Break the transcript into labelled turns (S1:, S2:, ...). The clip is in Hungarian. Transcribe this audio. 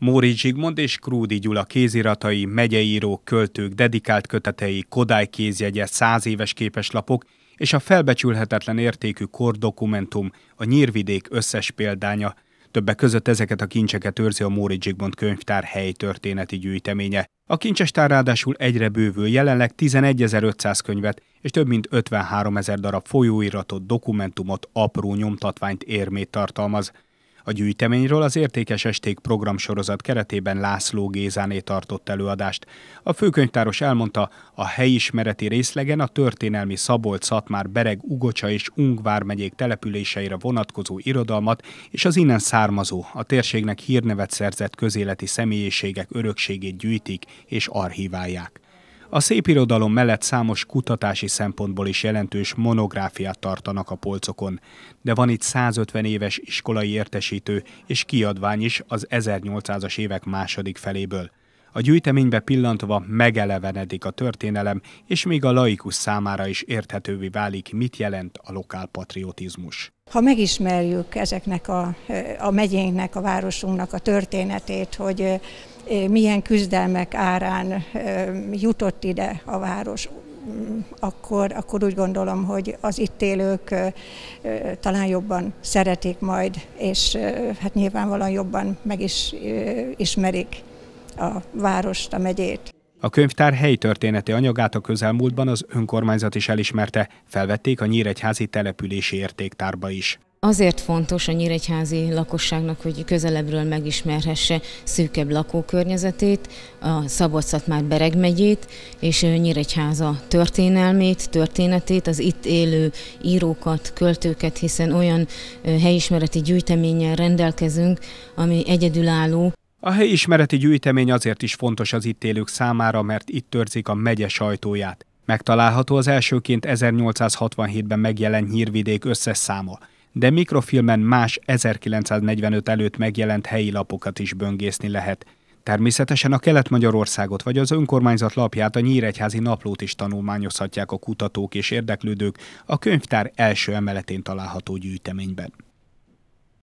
S1: Móri Zsigmond és Krúdi Gyula kéziratai, megyeírók, költők, dedikált kötetei, Kodály kézjegye, száz éves képeslapok és a felbecsülhetetlen értékű kordokumentum, a Nyírvidék összes példánya. Többek között ezeket a kincseket őrzi a Móri Zsigmond könyvtár helytörténeti gyűjteménye. A kincsestár ráadásul egyre bővül, jelenleg 11.500 könyvet és több mint 53 darab folyóiratot, dokumentumot, apró nyomtatványt, érmét tartalmaz. A gyűjteményről az Értékes Esték programsorozat keretében László Gézáné tartott előadást. A főkönyvtáros elmondta, a helyismereti részlegen a történelmi Szabolcs-Szatmár, Bereg, Ugocsa és Ungvár megyék településeire vonatkozó irodalmat és az innen származó, a térségnek hírnevet szerzett közéleti személyiségek örökségét gyűjtik és archiválják. A szépirodalom mellett számos kutatási szempontból is jelentős monográfiát tartanak a polcokon, de van itt 150 éves iskolai értesítő és kiadvány is az 1800-as évek második feléből. A gyűjteménybe pillantva megelevenedik a történelem, és még a laikus számára is érthetővé válik, mit jelent a lokálpatriotizmus.
S2: Ha megismerjük ezeknek a, a megyénknek, a városunknak a történetét, hogy milyen küzdelmek árán jutott ide a város, akkor, akkor úgy gondolom, hogy az itt élők talán jobban szeretik majd, és hát nyilvánvalóan jobban meg is ismerik a várost, a megyét.
S1: A könyvtár helyi történeti anyagát a közelmúltban az önkormányzat is elismerte, felvették a Nyíregyházi települési értéktárba is.
S3: Azért fontos a nyíregyházi lakosságnak, hogy közelebbről megismerhesse szűkebb lakókörnyezetét, a szabadszat már Bereg megyét és Nyíregyháza történelmét, történetét, az itt élő írókat, költőket, hiszen olyan helyismereti gyűjteménnyel rendelkezünk, ami egyedülálló.
S1: A helyi ismereti gyűjtemény azért is fontos az itt élők számára, mert itt törzik a megye sajtóját. Megtalálható az elsőként 1867-ben megjelent hírvidék összes száma, de mikrofilmen más 1945 előtt megjelent helyi lapokat is böngészni lehet. Természetesen a Kelet-Magyarországot vagy az önkormányzat lapját, a Nyíregyházi naplót is tanulmányozhatják a kutatók és érdeklődők a könyvtár első emeletén található gyűjteményben.